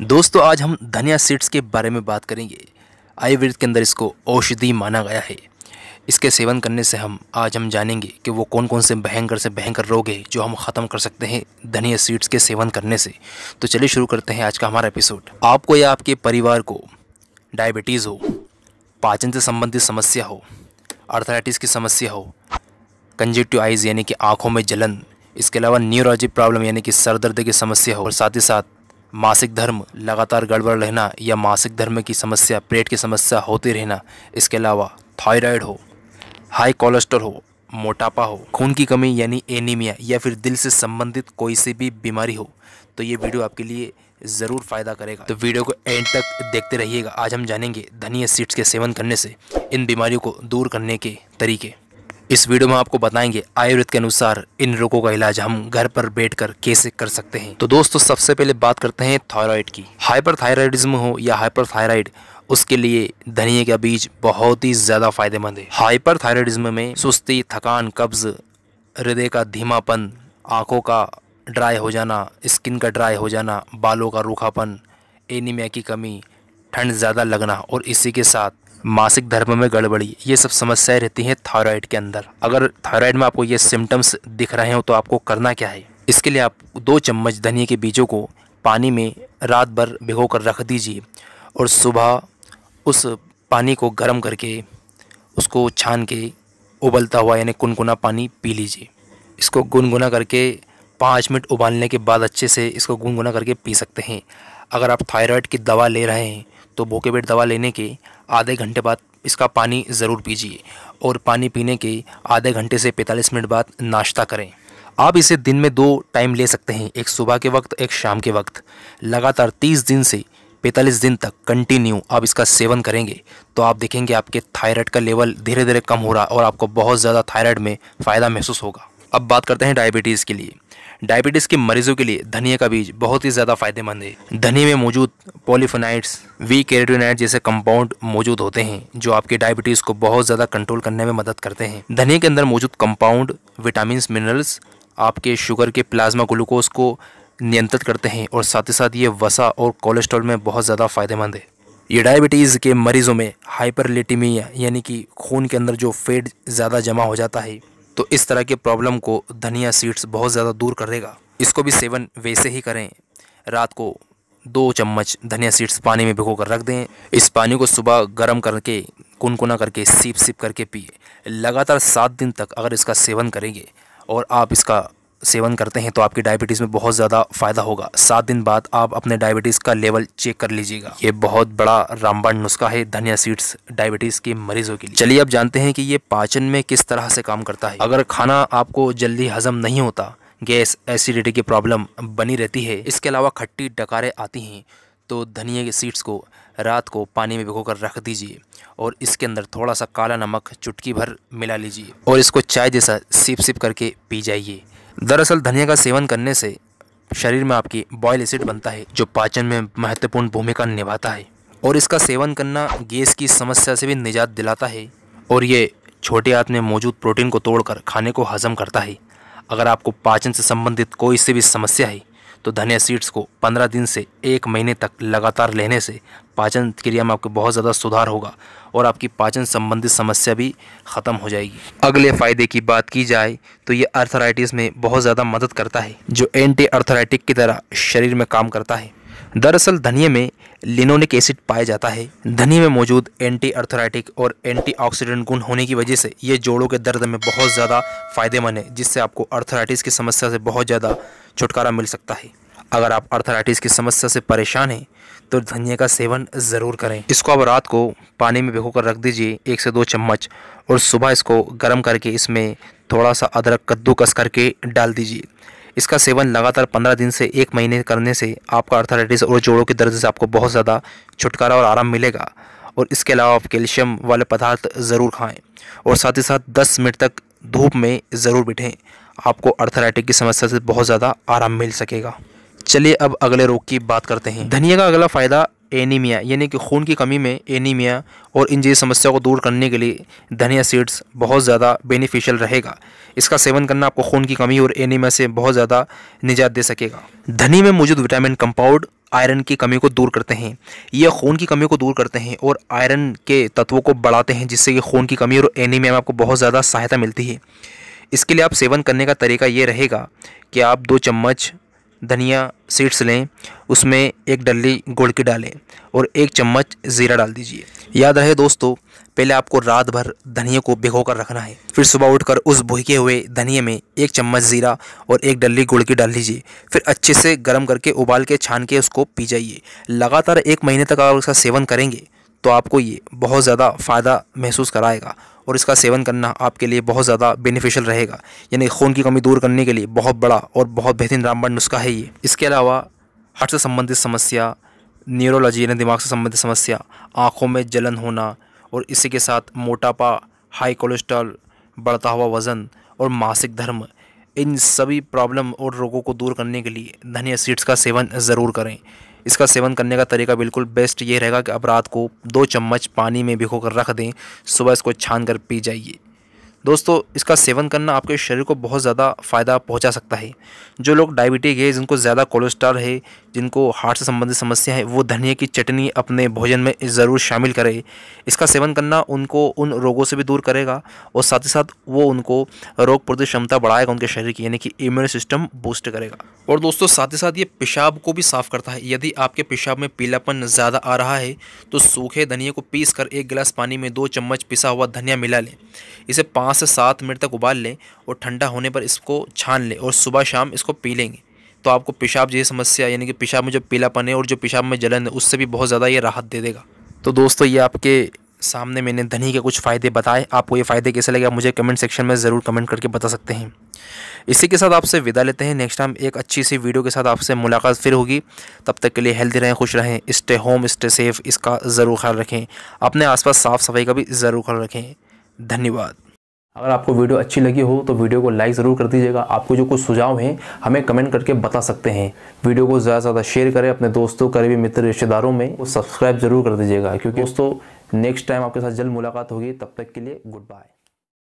दोस्तों आज हम धनिया सीड्स के बारे में बात करेंगे आयुर्वेद के अंदर इसको औषधि माना गया है इसके सेवन करने से हम आज हम जानेंगे कि वो कौन कौन से भयंकर से भयंकर रोग है जो हम ख़त्म कर सकते हैं धनिया सीड्स के सेवन करने से तो चलिए शुरू करते हैं आज का हमारा एपिसोड आपको या आपके परिवार को डायबिटीज़ हो पाचन से संबंधित समस्या हो अर्थराइटिस की समस्या हो कंजेक्टिव आइज़ यानी कि आँखों में जलन इसके अलावा न्यूरोलॉजी प्रॉब्लम यानी कि सर दर्द की समस्या हो और साथ ही साथ मासिक धर्म लगातार गड़बड़ रहना या मासिक धर्म की समस्या पेट की समस्या होती रहना इसके अलावा थायराइड हो हाई कोलेस्ट्रॉल हो मोटापा हो खून की कमी यानी एनीमिया या फिर दिल से संबंधित कोई सी भी बीमारी हो तो ये वीडियो आपके लिए ज़रूर फ़ायदा करेगा तो वीडियो को एंड तक देखते रहिएगा आज हम जानेंगे धनिया सीड्स के सेवन करने से इन बीमारियों को दूर करने के तरीके इस वीडियो में आपको बताएंगे आयुर्वेद के अनुसार इन रोगों का इलाज हम घर पर बैठकर कैसे कर सकते हैं तो दोस्तों सबसे पहले बात करते हैं थायराइड की हाइपरथायराइडिज्म हो या हाइपरथायराइड उसके लिए धनिए का बीज बहुत ही ज्यादा फायदेमंद है हाइपरथायराइडिज्म में सुस्ती थकान कब्ज हृदय का धीमापन आंखों का ड्राई हो जाना स्किन का ड्राई हो जाना बालों का रूखापन एनीमिया की कमी ठंड ज़्यादा लगना और इसी के साथ मासिक धर्म में गड़बड़ी ये सब समस्याएं रहती हैं थायराइड के अंदर अगर थायराइड में आपको ये सिम्टम्स दिख रहे हो तो आपको करना क्या है इसके लिए आप दो चम्मच धनिए के बीजों को पानी में रात भर भिगो कर रख दीजिए और सुबह उस पानी को गर्म करके उसको छान के उबलता हुआ यानी गुनगुना पानी पी लीजिए इसको गुनगुना करके पाँच मिनट उबालने के बाद अच्छे से इसको गुनगुना करके पी सकते हैं अगर आप थायराइड की दवा ले रहे हैं तो भूखे पेट दवा लेने के आधे घंटे बाद इसका पानी ज़रूर पीजिए और पानी पीने के आधे घंटे से 45 मिनट बाद नाश्ता करें आप इसे दिन में दो टाइम ले सकते हैं एक सुबह के वक्त एक शाम के वक्त लगातार 30 दिन से 45 दिन तक कंटिन्यू आप इसका सेवन करेंगे तो आप देखेंगे आपके थायराइड का लेवल धीरे धीरे कम हो रहा और आपको बहुत ज़्यादा थायराइड में फ़ायदा महसूस होगा अब बात करते हैं डायबिटीज़ के लिए डायबिटीज़ के मरीजों के लिए धनिया का बीज बहुत ही ज़्यादा फायदेमंद है धनिया में मौजूद पॉलीफोनाइट्स वी कैरेटोनाइट जैसे कंपाउंड मौजूद होते हैं जो आपके डायबिटीज़ को बहुत ज़्यादा कंट्रोल करने में मदद करते हैं धनिया के अंदर मौजूद कंपाउंड विटामिन मिनरल्स आपके शुगर के प्लाज्मा ग्लूकोज को नियंत्रित करते हैं और साथ ही साथ ये वसा और कोलेस्ट्रॉल में बहुत ज़्यादा फायदेमंद है ये डायबिटीज़ के मरीज़ों में हाइपरलेटिमिया यानी कि खून के अंदर जो फेट ज़्यादा जमा हो जाता है तो इस तरह के प्रॉब्लम को धनिया सीड्स बहुत ज़्यादा दूर कर देगा इसको भी सेवन वैसे ही करें रात को दो चम्मच धनिया सीड्स पानी में भिगो कर रख दें इस पानी को सुबह गर्म करके कुनकुना करके सीप सीप करके पिए लगातार सात दिन तक अगर इसका सेवन करेंगे और आप इसका सेवन करते हैं तो आपकी डायबिटीज़ में बहुत ज़्यादा फ़ायदा होगा सात दिन बाद आप अपने डायबिटीज़ का लेवल चेक कर लीजिएगा ये बहुत बड़ा रामबाण नुस्खा है धनिया सीड्स डायबिटीज़ के मरीजों के लिए चलिए आप जानते हैं कि ये पाचन में किस तरह से काम करता है अगर खाना आपको जल्दी हजम नहीं होता गैस एसिडिटी की प्रॉब्लम बनी रहती है इसके अलावा खट्टी डकारें आती हैं तो धनिया के सीड्स को रात को पानी में भिगो कर रख दीजिए और इसके अंदर थोड़ा सा काला नमक चुटकी भर मिला लीजिए और इसको चाय जैसा सिप सिप करके पी जाइए दरअसल धनिया का सेवन करने से शरीर में आपकी बॉयल एसिड बनता है जो पाचन में महत्वपूर्ण भूमिका निभाता है और इसका सेवन करना गैस की समस्या से भी निजात दिलाता है और ये छोटे हाथ में मौजूद प्रोटीन को तोड़कर खाने को हजम करता है अगर आपको पाचन से संबंधित कोई से भी समस्या है तो धनिया सीड्स को 15 दिन से एक महीने तक लगातार लेने से पाचन क्रिया में आपको बहुत ज़्यादा सुधार होगा और आपकी पाचन संबंधित समस्या भी ख़त्म हो जाएगी अगले फ़ायदे की बात की जाए तो ये अर्थराइटिस में बहुत ज़्यादा मदद करता है जो एंटी अर्थराइटिक की तरह शरीर में काम करता है दरअसल धनिया में लिनोनिक एसिड पाया जाता है धनिया में मौजूद एंटी अर्थराइटिक और एंटीऑक्सीडेंट गुण होने की वजह से ये जोड़ों के दर्द में बहुत ज़्यादा फायदेमंद है जिससे आपको अर्थराइटिस की समस्या से बहुत ज़्यादा छुटकारा मिल सकता है अगर आप अर्थराइटिस की समस्या से परेशान हैं तो धनिया का सेवन ज़रूर करें इसको आप रात को पानी में भिगो कर रख दीजिए एक से दो चम्मच और सुबह इसको गर्म करके इसमें थोड़ा सा अदरक कद्दू कस करके डाल दीजिए इसका सेवन लगातार पंद्रह दिन से एक महीने करने से आपका अर्थराइटिस और जोड़ों के दर्द से आपको बहुत ज़्यादा छुटकारा और आराम मिलेगा और इसके अलावा आप कैल्शियम वाले पदार्थ ज़रूर खाएं और साथ ही साथ दस मिनट तक धूप में ज़रूर बैठें आपको अर्थराइटिक की समस्या से बहुत ज़्यादा आराम मिल सकेगा चलिए अब अगले रोग की बात करते हैं धनिया का अगला फ़ायदा एनीमिया यानी कि खून की कमी में एनीमिया और इन जैसी समस्या को दूर करने के लिए धनिया सीड्स बहुत ज़्यादा बेनिफिशियल रहेगा इसका सेवन करना आपको खून की कमी और एनीमिया से बहुत ज़्यादा निजात दे सकेगा धनी में मौजूद विटामिन कंपाउंड आयरन की कमी को दूर करते हैं यह खून की कमी को दूर करते हैं और आयरन के तत्वों को बढ़ाते हैं जिससे कि खून की कमी और एनीमिया में आपको बहुत ज़्यादा सहायता मिलती है इसके लिए आप सेवन करने का तरीका ये रहेगा कि आप दो चम्मच धनिया सीड्स लें उसमें एक डल्ली गुड़ की डालें और एक चम्मच ज़ीरा डाल दीजिए याद रहे दोस्तों पहले आपको रात भर धनिया को भिगो कर रखना है फिर सुबह उठकर उस भूखे हुए धनिया में एक चम्मच ज़ीरा और एक डल्ली गुड़ की डाल लीजिए फिर अच्छे से गर्म करके उबाल के छान के उसको पी जाइए लगातार एक महीने तक आप उसका सेवन करेंगे तो आपको ये बहुत ज़्यादा फ़ायदा महसूस कराएगा और इसका सेवन करना आपके लिए बहुत ज़्यादा बेनिफिशियल रहेगा यानी खून की कमी दूर करने के लिए बहुत बड़ा और बहुत बेहतरीन रामबाण नुस्खा है ये इसके अलावा हट से संबंधित समस्या न्यूरोलॉजी यानी दिमाग से संबंधित समस्या आँखों में जलन होना और इसी के साथ मोटापा हाई कोलेस्ट्रॉल बढ़ता हुआ वज़न और मासिक धर्म इन सभी प्रॉब्लम और रोगों को दूर करने के लिए धनिया सीड्स का सेवन ज़रूर करें इसका सेवन करने का तरीका बिल्कुल बेस्ट ये रहेगा कि आप रात को दो चम्मच पानी में भिगो कर रख दें सुबह इसको छान कर पी जाइए दोस्तों इसका सेवन करना आपके शरीर को बहुत ज़्यादा फ़ायदा पहुंचा सकता है जो लोग डायबिटीज है जिनको ज़्यादा कोलेस्ट्रॉल है जिनको हार्ट से संबंधित समस्या है वो धनिया की चटनी अपने भोजन में ज़रूर शामिल करें इसका सेवन करना उनको उन रोगों से भी दूर करेगा और साथ ही साथ वो उनको रोग प्रति क्षमता बढ़ाएगा उनके शरीर की यानी कि इम्यून सिस्टम बूस्ट करेगा और दोस्तों साथ ही साथ ये पेशाब को भी साफ़ करता है यदि आपके पेशाब में पीलापन ज़्यादा आ रहा है तो सूखे धनिया को पीस कर एक गिलास पानी में दो चम्मच पिसा हुआ धनिया मिला लें इसे पाँच से सात मिनट तक उबाल लें और ठंडा होने पर इसको छान लें और सुबह शाम इसको पी लेंगे तो आपको पेशाब जैसी समस्या यानी कि पेशाब में जो पीलापन है और जो पेशाब में जलन है उससे भी बहुत ज़्यादा ये राहत दे देगा तो दोस्तों ये आपके सामने मैंने धनी के कुछ फ़ायदे बताए आपको ये फ़ायदे कैसे लगे आप मुझे कमेंट सेक्शन में ज़रूर कमेंट करके बता सकते हैं इसी के साथ आपसे विदा लेते हैं नेक्स्ट टाइम एक अच्छी सी वीडियो के साथ आपसे मुलाकात फिर होगी तब तक के लिए हेल्दी रहें खुश रहें स्टे होम स्टे सेफ़ इसका ज़रूर ख्याल रखें अपने आसपास साफ़ सफाई का भी ज़रूर ख्याल रखें धन्यवाद अगर आपको वीडियो अच्छी लगी हो तो वीडियो को लाइक ज़रूर कर दीजिएगा आपको जो कुछ सुझाव हैं हमें कमेंट करके बता सकते हैं वीडियो को ज़्यादा से ज़्यादा शेयर करें अपने दोस्तों करीबी मित्र रिश्तेदारों में सब्सक्राइब ज़रूर कर दीजिएगा क्योंकि दोस्तों नेक्स्ट टाइम आपके साथ जल्द मुलाकात होगी तब तक के लिए गुड बाय